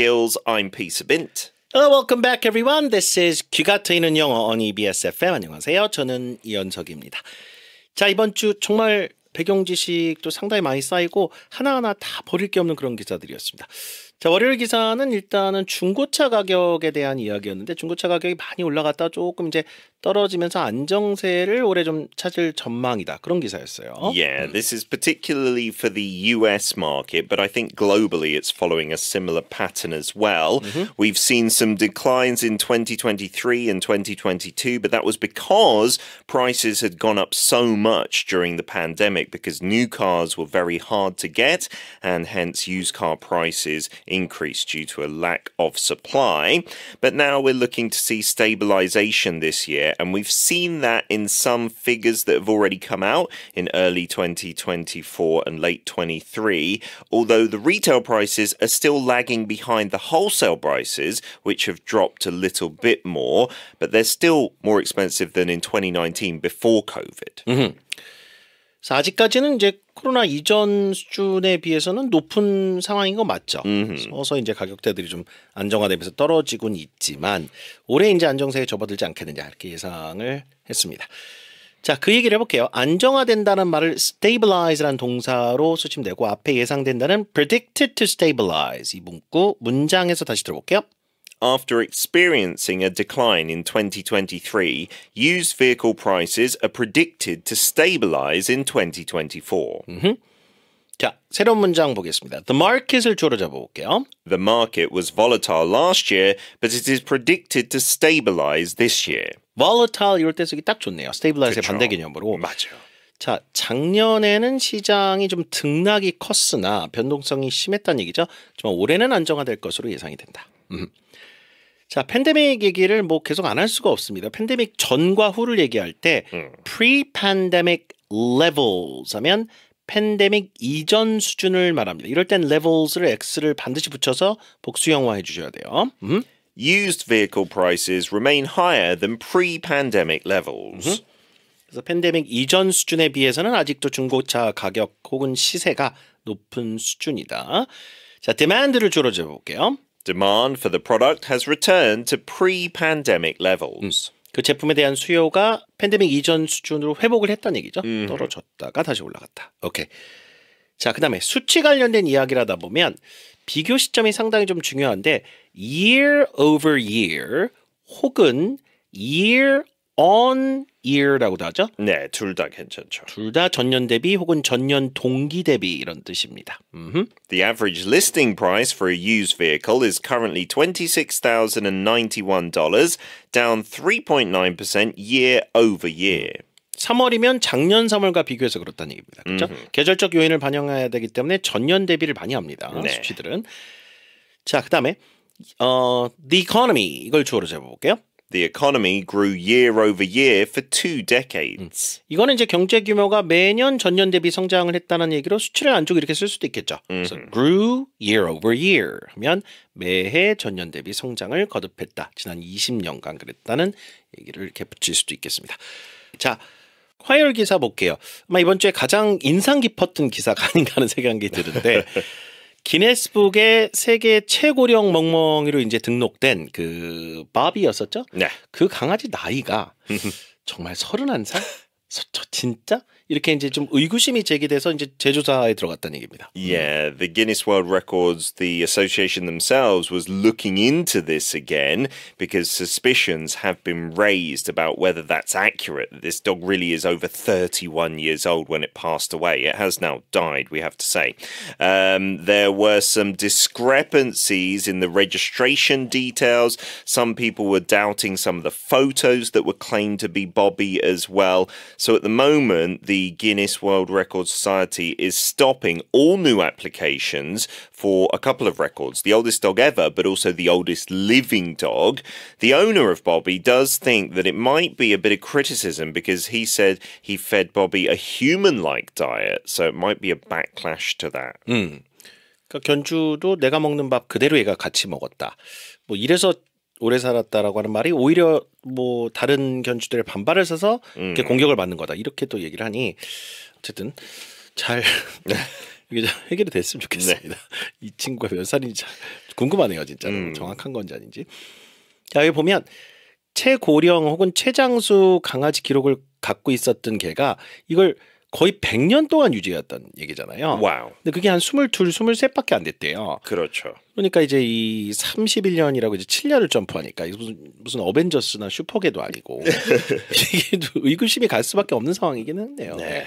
skills. I'm Peter Bint. Hello, welcome back everyone. This is 귀가 트이는 영어 on EBS FM. 안녕하세요. 저는 이현석입니다. 자, 이번 주 정말 배경 지식도 상당히 많이 쌓이고 하나하나 다 버릴 게 없는 그런 기사들이었습니다. 자, 월요일 기사는 일단은 중고차 가격에 대한 이야기였는데 중고차 가격이 많이 올라갔다 조금 이제 떨어지면서 안정세를 올해 좀 찾을 전망이다. 그런 기사였어요. Yeah, this is particularly for the US market, but I think globally it's following a similar pattern as well. Mm -hmm. We've seen some declines in 2023 and 2022, but that was because prices had gone up so much during the pandemic because new cars were very hard to get and hence used car prices increase due to a lack of supply. But now we're looking to see stabilization this year, and we've seen that in some figures that have already come out in early 2024 and late 23, although the retail prices are still lagging behind the wholesale prices, which have dropped a little bit more, but they're still more expensive than in 2019 before COVID. Mm-hmm. 그래서 아직까지는 이제 코로나 이전 수준에 비해서는 높은 상황인 거 맞죠. 음흠. 서서 이제 가격대들이 좀 안정화되면서 떨어지곤 있지만 올해 이제 안정세에 접어들지 않겠느냐 이렇게 예상을 했습니다. 자, 그 얘기를 해볼게요. 안정화된다는 말을 stabilize라는 동사로 수침되고 앞에 예상된다는 predicted to stabilize 이 문구 문장에서 다시 들어볼게요. after experiencing a decline in 2023, used vehicle prices are predicted to stabilize in 2024. Mm-hmm. 자, 새로운 문장 보겠습니다. The market을 주로 잡아볼게요. The market was volatile last year, but it is predicted to stabilize this year. volatile 이럴 때 쓰기 딱 좋네요. stabilize의 반대 개념으로. 맞아요. 자, 작년에는 시장이 좀 등락이 컸으나 변동성이 심했다는 얘기죠. 좀 올해는 안정화될 것으로 예상이 된다. 음. 자, 팬데믹 얘기를 뭐 계속 안 할 수가 없습니다. 팬데믹 전과 후를 얘기할 때 음. pre-pandemic levels 하면 팬데믹 이전 수준을 말합니다. 이럴 땐 levels를 x를 반드시 붙여서 복수형화해 주셔야 돼요. 음. Used vehicle prices remain higher than pre-pandemic levels. 음. 그래서 팬데믹 이전 수준에 비해서는 아직도 중고차 가격 혹은 시세가 높은 수준이다. 자, d e m a 를 줄어줘 볼게요. Demand for the product has returned to pre-pandemic levels. 음. 그 제품에 대한 수요가 팬데믹 이전 수준으로 회복을 했다는 얘기죠. 음. 떨어졌다가 다시 올라갔다. 오케이. 자, 그 다음에 수치 관련된 이야기라다 보면 비교 시점이 상당히 좀 중요한데 year over year 혹은 year on y e a r 라고 하죠. 네, 둘 다 괜찮죠. 둘 다 전년 대비 혹은 전년 동기 대비 이런 뜻입니다. m m The average listing price for a used vehicle is currently $26,091, down 3.9% year over year. 3월이면 작년 3월과 비교해서 그렇다는 얘기입니다. 그렇죠? m m 계절적 요인을 반영해야 되기 때문에 전년 대비를 많이 합니다. 네. 수치들은. 자, 그다음에 어, the economy 이걸 주어로 잡아 볼게요. The economy grew year over year for two decades. 음. 이거는 이제 경제 규모가 매년 전년 대비 성장을 했다는 얘기로 수출의안쪽고 이렇게 쓸 수도 있겠죠. 그래서 grew year over year 하면 매해 전년 대비 성장을 거듭했다. 지난 20년간 그랬다는 얘기를 이렇게 붙일 수도 있겠습니다. 자, 화요일 기사 볼게요. 아마 이번 주에 가장 인상 깊었던 기사가 아닌가 하는 생각이 드는데 기네스북에 세계 최고령 멍멍이로 이제 등록된 그 바비였었죠? 네. 그 강아지 나이가 정말 서른한 살? 저 진짜 이렇게 이제 좀 의구심이 제기돼서 이제 제조사에 들어갔다는 얘기입니다. Yeah, the Guinness World Records, the association themselves was looking into this again because suspicions have been raised about whether that's accurate. This dog really is over 31 years old when it passed away. It has now died, we have to say. Um, there were some discrepancies in the registration details. Some people were doubting some of the photos that were claimed to be Bobby as well. So at the moment, the the Guinness World Record Society is stopping all new applications for a couple of records the oldest dog ever, but also the oldest living dog. The owner of Bobby does think that it might be a bit of criticism because he said he fed Bobby a human like diet, so it might be a backlash to that. Mm. 그러니까 견주도 내가 먹는 밥 그대로 얘가 같이 먹었다. 뭐 이래서 오래 살았다라고 하는 말이 오히려 뭐 다른 견주들의 반발을 써서 음. 이렇게 공격을 받는 거다 이렇게 또 얘기를 하니 어쨌든 잘 네. 이게 해결이 됐으면 좋겠습니다. 네. 이 친구가 몇 살인지 궁금하네요, 진짜 음. 정확한 건지 아닌지. 자 여기 보면 최고령 혹은 최장수 강아지 기록을 갖고 있었던 개가 이걸 거의 100년 동안 유지했던 얘기잖아요. 와우. 근데 그게 한 22, 23밖에 안 됐대요. 그렇죠. 그러니까 이제 이 31년이라고 이제 7년을 점프하니까 무슨 무슨 어벤져스나 슈퍼계도 아니고 이게 의구심이 갈 수밖에 없는 상황이긴 한데요. 네.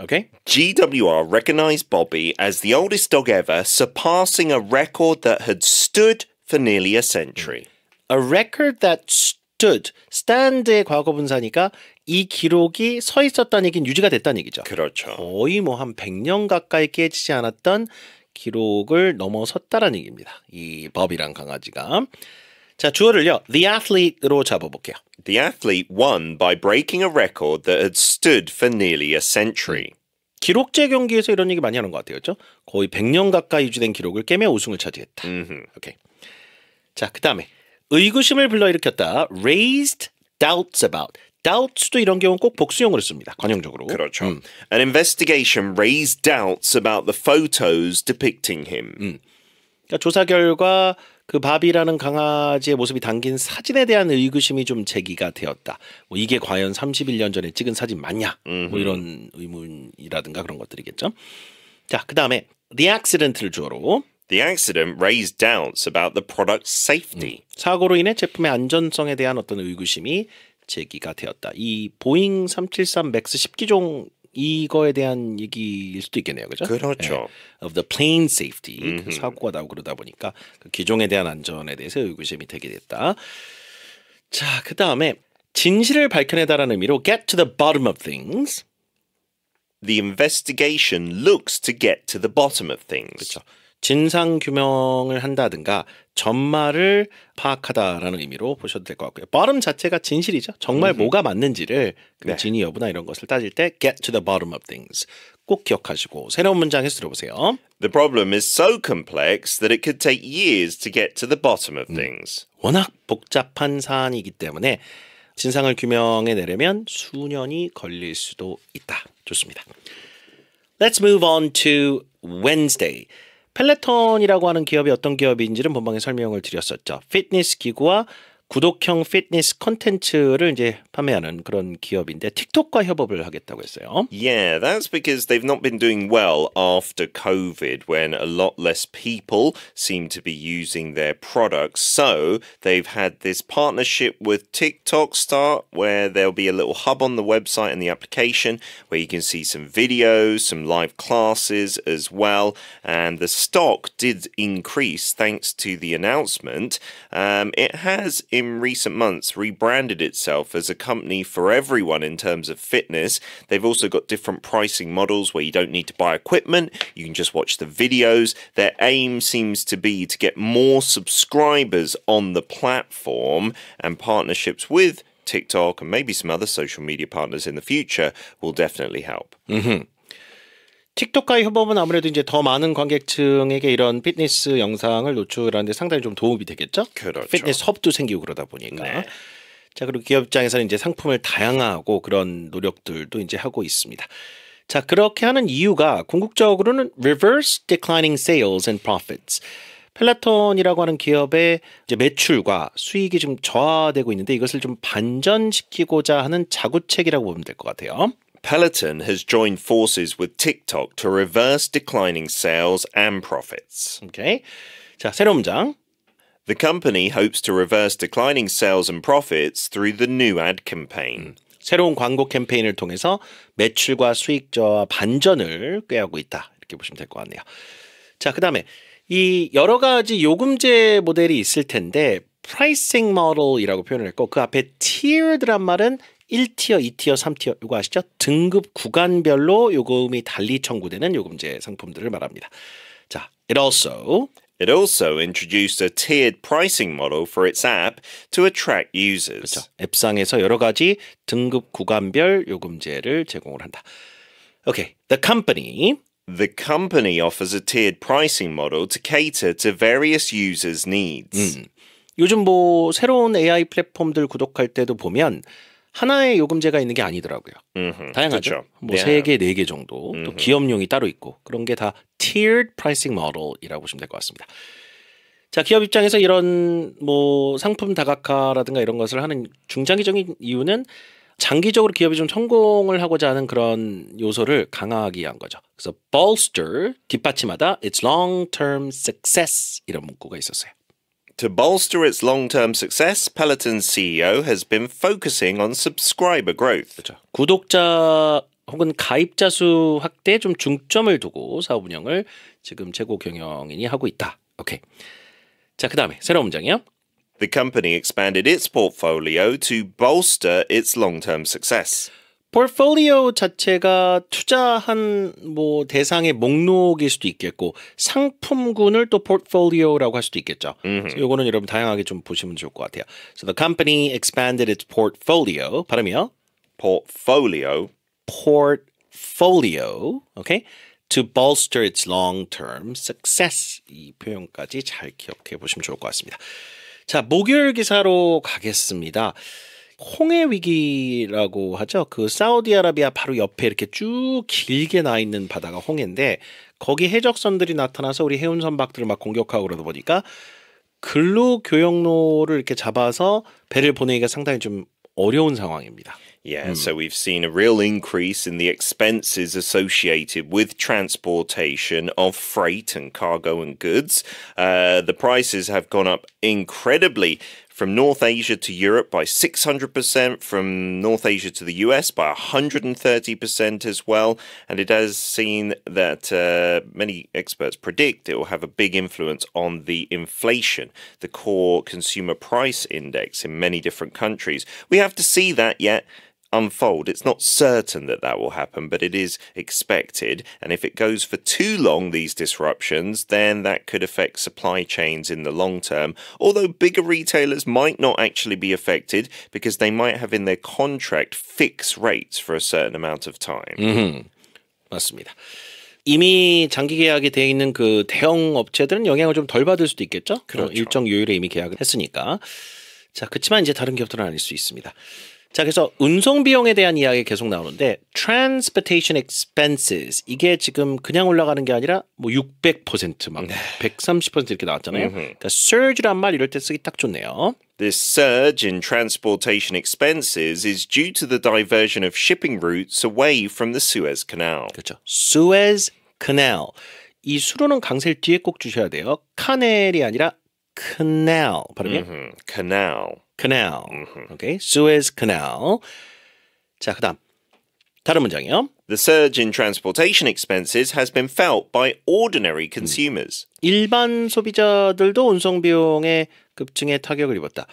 Okay. GWR recognized Bobby as the oldest dog ever, surpassing a record that had stood for nearly a century. A record that stood. stand의 과거 분사니까 이 기록이 서 있었다는 얘기는 유지가 됐다는 얘기죠. 그렇죠. 거의 뭐한 100년 가까이 깨지지 않았던 기록을 넘어섰다라는 얘기입니다. 이 법이란 강아지가. 자, 주어를요. The athlete로 잡아볼게요. The athlete won by breaking a record that had stood for nearly a century. 음. 기록제 경기에서 이런 얘기 많이 하는 것 같아요. 그렇죠? 거의 100년 가까이 유지된 기록을 깨며 우승을 차지했다. 음흠. 오케이. 자, 그다음에 의구심을 불러일으켰다. raised doubts about. doubt도 이런 경우 꼭 복수형으로 씁니다. 관용적으로. 그렇죠. 음. An investigation raised doubts about the photos depicting him. 음. 그러니까 조사 결과 그 밥이라는 강아지의 모습이 담긴 사진에 대한 의구심이 좀 제기가 되었다. 뭐 이게 과연 31년 전에 찍은 사진 맞냐? 뭐 이런 의문이라든가 그런 것들이겠죠. 자, 그다음에 the accident를 주어로 The accident raised doubts about the product's safety. 음. 사고로 인해 제품의 안전성에 대한 어떤 의구심이 제기가 되었다. 이 보잉 373 맥스 10기종 이거에 대한 얘기일 수도 있겠네요, 그죠? 그렇죠. 네. Of the plane safety 그 사고가 나고 그러다 보니까 그 기종에 대한 안전에 대해서 의구심이 되게 됐다. 자, 그 다음에 진실을 밝혀내다라는 의미로 get to the bottom of things. The investigation looks to get to the bottom of things. 그렇죠. 진상 규명을 한다든가 전말을 파악하다라는 의미로 보셔도 될 것 같고요. bottom 자체가 진실이죠. 정말 음흠. 뭐가 맞는지를 그 네. 진위 여부나 이런 것을 따질 때 get to the bottom of things 꼭 기억하시고 새로운 문장 해서 들어보세요. The problem is so complex that it could take years to get to the bottom of things. 음, 워낙 복잡한 사안이기 때문에 진상을 규명해 내려면 수년이 걸릴 수도 있다. 좋습니다. Let's move on to Wednesday. 펠레톤이라고 하는 기업이 어떤 기업인지는 본방에 설명을 드렸었죠. 피트니스 기구와 구독형 피트니스 콘텐츠를 이제 판매하는 그런 기업인데 틱톡과 협업을 하겠다고 했어요. Yeah, that's because they've not been doing well after COVID when a lot less people seem to be using their products. So, they've had this partnership with TikTok start where there'll be a little hub on the website and the application where you can see some videos, some live classes as well, and the stock did increase thanks to the announcement. Um, it has in recent months rebranded itself as a company for everyone in terms of fitness. They've also got different pricing models where you don't need to buy equipment, you can just watch the videos. Their aim seems to be to get more subscribers on the platform and partnerships with TikTok and maybe some other social media partners in the future will definitely help. Mm -hmm. 틱톡과의 협업은 아무래도 이제 더 많은 관객층에게 이런 피트니스 영상을 노출하는데 상당히 좀 도움이 되겠죠. 그렇죠. 피트니스 업도 생기고 그러다 보니까. 네. 자 그리고 기업 입장에서는 이제 상품을 다양화하고 그런 노력들도 이제 하고 있습니다. 자 그렇게 하는 이유가 궁극적으로는 reverse declining sales and profits. 펠라톤이라고 하는 기업의 이제 매출과 수익이 좀 저하되고 있는데 이것을 좀 반전시키고자 하는 자구책이라고 보면 될 것 같아요. Peloton has joined forces with TikTok to reverse declining sales and profits. Okay. 자, 새로운 문장. The company hopes to reverse declining sales and profits through the new ad campaign. 새로운 광고 캠페인을 통해서 매출과 수익 저하 반전을 꾀하고 있다. 이렇게 보시면 될 것 같네요. 자, 그다음에 이 여러 가지 요금제 모델이 있을 텐데 프라이싱 모델이라고 표현을 했고 그 앞에 tier란 말은 1티어, 2티어, 3티어 요거 아시죠? 등급 구간별로 요금이 달리 청구되는 요금제 상품들을 말합니다. 자, it also It also introduced a tiered pricing model for its app to attract users. 그렇죠. 앱상에서 여러 가지 등급 구간별 요금제를 제공을 한다. Okay, the company The company offers a tiered pricing model to cater to various users' needs. 음. 요즘 뭐 새로운 AI 플랫폼들 구독할 때도 보면 하나의 요금제가 있는 게 아니더라고요. 음흠, 다양하죠. 뭐세 네. 개, 네 개 정도. 음흠. 또 기업용이 따로 있고 그런 게 다 tiered pricing model이라고 보시면 될 것 같습니다. 자, 기업 입장에서 이런 뭐 상품 다각화라든가 이런 것을 하는 중장기적인 이유는 장기적으로 기업이 좀 성공을 하고자 하는 그런 요소를 강화하기 위한 거죠. 그래서 bolster 뒷받침하다 it's long term success 이런 문구가 있었어요. To bolster its long term success, Peloton's CEO has been focusing on subscriber growth. 구독자 혹은 가입자 수 확대에 좀 중점을 두고 사업 운영을 지금 최고 경영인이 하고 있다. 오케이. 자, 그다음에 새로운 문장이요. The company expanded its portfolio to bolster its long-term success. 포트폴리오 자체가 투자한 뭐 대상의 목록일 수도 있겠고 상품군을 또포폴리오라고할 수도 있겠죠. 요거는 여러분 다양하게 좀 보시면 좋을 것 같아요. So the company expanded its portfolio. 발음이요. Portfolio. Portfolio. Okay. To bolster its long-term success. 이 표현까지 잘 기억해 보시면 좋을 것 같습니다. 자, 목요일 기사로 가겠습니다. 홍해 위기라고 하죠. 그 사우디아라비아 바로 옆에 이렇게 쭉 길게 나 있는 바다가 홍해인데 거기 해적선들이 나타나서 우리 해운 선박들을 막 공격하고 그러다 보니까 근로 교역로를 이렇게 잡아서 배를 보내기가 상당히 좀 어려운 상황입니다. Yeah, mm. so we've seen a real increase in the expenses associated with transportation of freight and cargo and goods. Uh, the prices have gone up incredibly. from North Asia to Europe by 600%, from North Asia to the US by 130% as well. And it has seen that uh, many experts predict it will have a big influence on the inflation, the core consumer price index in many different countries. We have to see that yet unfold. It's not certain that that will happen, but it is expected. And if it goes for too long, these disruptions, then that could affect supply chains in the long term. Although bigger retailers might not actually be affected because they might have in their contract fixed rates for a certain amount of time. Mm-hmm. 맞습니다. 이미 장기 계약이 돼 있는 그 대형 업체들은 영향을 좀 덜 받을 수도 있겠죠. 그렇죠. 일정 요율에 이미 계약을 했으니까. 자, 그렇지만 이제 다른 기업들은 아닐 수 있습니다. 자, 그래서 운송 비용에 대한 이야기 계속 나오는데 transportation expenses 이게 지금 그냥 올라가는 게 아니라 뭐 600%막 130% 이렇게 나왔잖아요. 그러니까 surge란 말 이럴 때 쓰기 딱 좋네요. This surge in transportation expenses is due to the diversion of shipping routes away from the Suez Canal. 그렇죠. Suez Canal. 이 수로는 강세를 뒤에 꼭 주셔야 돼요. 카넬이 아니라 canal 발음이요. Mm-hmm. canal. Canal. Mm-hmm. Okay, Suez Canal. 자, 그다음 다른 문장이요. The surge in transportation expenses has been felt by ordinary consumers. 일반 소비자들도 운송 비용의 급증에 타격을 입었다.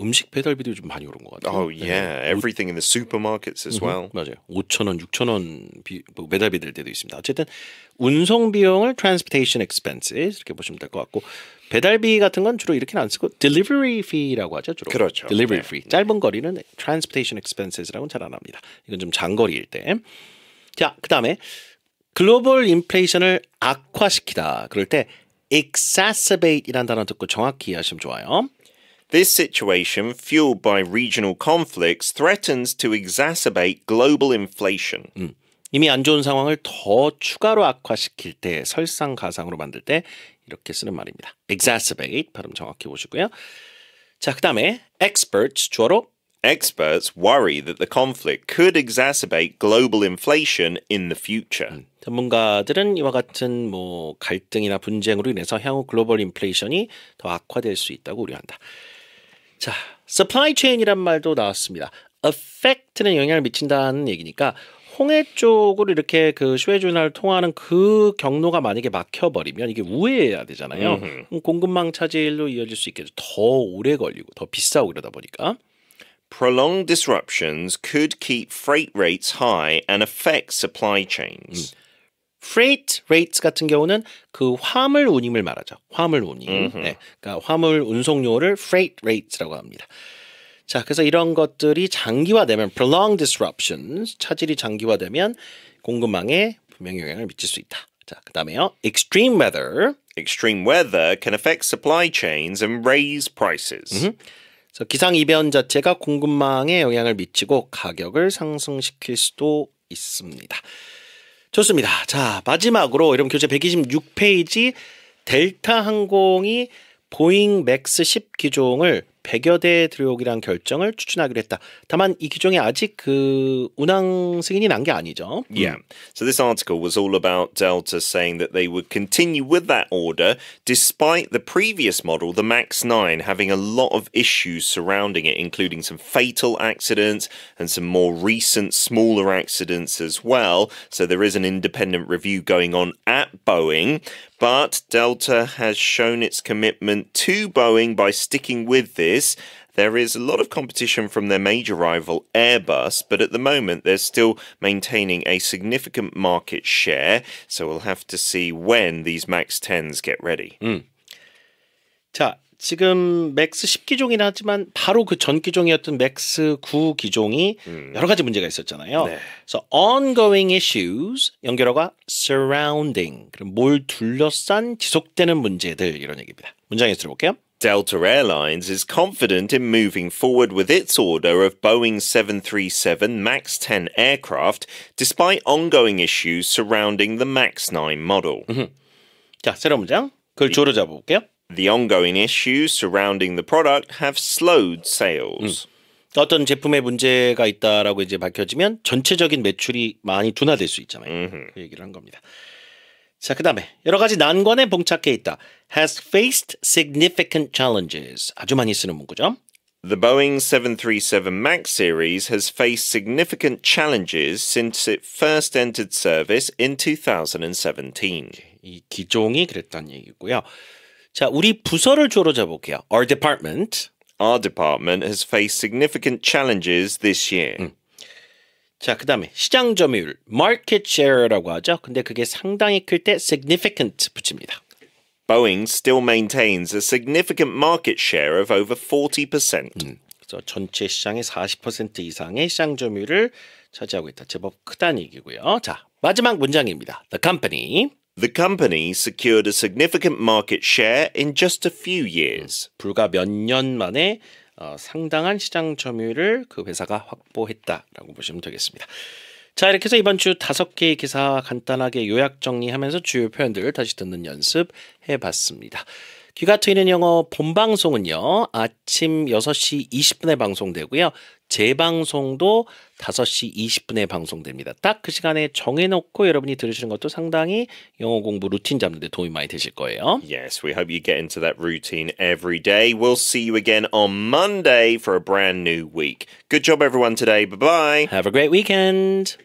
음식 배달비도 좀 많이 오른 것 같아요. Oh yeah, 네. everything in the supermarkets as well. 맞아요. 5천 원, 6천 원 비, 뭐 배달비 될 때도 있습니다. 어쨌든 운송 비용을 transportation expenses 이렇게 보시면 될 것 같고 배달비 같은 건 주로 이렇게는 안 쓰고 delivery fee라고 하죠 주로. 그렇죠. delivery 네. fee. 짧은 거리는 transportation expenses라고는 잘안 합니다. 이건 좀 장거리일 때. 자, 그다음에 글로벌 인플레이션을 악화시키다. 그럴 때 exacerbate이란 단어 듣고 정확히 이해하시면 좋아요. This situation, fueled by regional conflicts, threatens to exacerbate global inflation. 음. 이미 안 좋은 상황을 더 추가로 악화시킬 때 설상가상으로 만들 때 이렇게 쓰는 말입니다. exacerbate 발음 정확히 보시고요. 자, 그다음에 experts 주어로 Experts worry that the conflict could exacerbate global inflation in the future. 음, 전문가들은 이와 같은 뭐 갈등이나 분쟁으로 인해서 향후 글로벌 인플레이션이 더 악화될 수 있다고 우려한다. 자, supply chain이란 말도 나왔습니다. affect는 영향을 미친다는 얘기니까 홍해 쪽으로 이렇게 그 수에즈나를 통하는 그 경로가 만약에 막혀버리면 이게 우회해야 되잖아요. 음흠. 공급망 차질로 이어질 수 있겠죠. 더 오래 걸리고 더 비싸고 이러다 보니까. Prolonged disruptions could keep freight rates high and affect supply chains. 음. freight rates 같은 경우는 그 화물 운임을 말하죠. 화물 운임. 네. 그러니까 화물 운송료를 freight rates라고 합니다. 자, 그래서 이런 것들이 장기화되면 prolonged disruption 차질이 장기화되면 공급망에 분명 히 영향을 미칠 수 있다. 자, 그다음에요. extreme weather. extreme weather can affect supply chains and raise prices. 그래서 기상 이변 자체가 공급망에 영향을 미치고 가격을 상승시킬 수도 있습니다. 좋습니다. 자, 마지막으로 여러분 교재 126페이지 델타 항공이 보잉 맥스 10 기종을 백여대 들어오기란 결정을 추진하기로 했다. 다만 이 규정에 아직 그 운항 승인이 난 게 아니죠. Yeah. So this article was all about Delta saying that they would continue with that order despite the previous model, the Max 9, having a lot of issues surrounding it, including some fatal accidents and some more recent smaller accidents as well. So there is an independent review going on at Boeing, but Delta has shown its commitment to Boeing by sticking with this is, there is a lot of competition from their major rival Airbus, but at the moment they're still maintaining a significant market share, so we'll have to see when these MAX 10s get ready. 음. 자, 지금 맥스 10기종이라 하지만 바로 그 전 기종이었던 맥스 9 기종이 음. 여러 가지 문제가 있었잖아요. 네. So ongoing issues 연결어가 surrounding 그럼 뭘 둘러싼 지속되는 문제들 이런 얘기입니다. 문장에 들어볼게요. Delta Airlines is confident in moving forward with its order of Boeing 737 MAX 10 aircraft despite ongoing issues surrounding the MAX 9 model. Mm-hmm. 자, 새로운 문장. 그걸 줄여 잡아볼게요. The ongoing issues surrounding the product have slowed sales. 어떤 제품에 문제가 있다라고 이제 밝혀지면 전체적인 매출이 많이 둔화될 수 있잖아요. 그 얘기를 한 겁니다. 자, 그 다음에 여러 가지 난관에 봉착해 있다. has faced significant challenges. 아주 많이 쓰는 문구죠. The Boeing 737 MAX series has faced significant challenges since it first entered service in 2017. 이 기종이 그랬다는 얘기고요. 자, 우리 부서를 주로 잡을게요. Our department. Our department has faced significant challenges this year. 음. 자, 그 다음에 시장 점유율, market share라고 하죠. 근데 그게 상당히 클 때 significant 붙입니다. Boeing still maintains a significant market share of over 40%. 음, 그래서 전체 시장의 40% 이상의 시장 점유율을 차지하고 있다. 제법 크다는 얘기고요. 자, 마지막 문장입니다. The company The company secured a significant market share in just a few years. 불과 몇 년 만에 어, 상당한 시장 점유율을 그 회사가 확보했다라고 보시면 되겠습니다. 자 이렇게 해서 이번 주 다섯 개의 기사 간단하게 요약 정리하면서 주요 표현들을 다시 듣는 연습 해봤습니다. 귀가 트이는 영어 본 방송은요. 아침 6시 20분에 방송되고요. 재방송도 5시 20분에 방송됩니다. 딱 그 시간에 정해놓고 여러분이 들으시는 것도 상당히 영어 공부 루틴 잡는 데 도움이 많이 되실 거예요. Yes, we hope you get into that routine every day. We'll see you again on Monday for a brand new week. Good job everyone today. Bye-bye. Have a great weekend.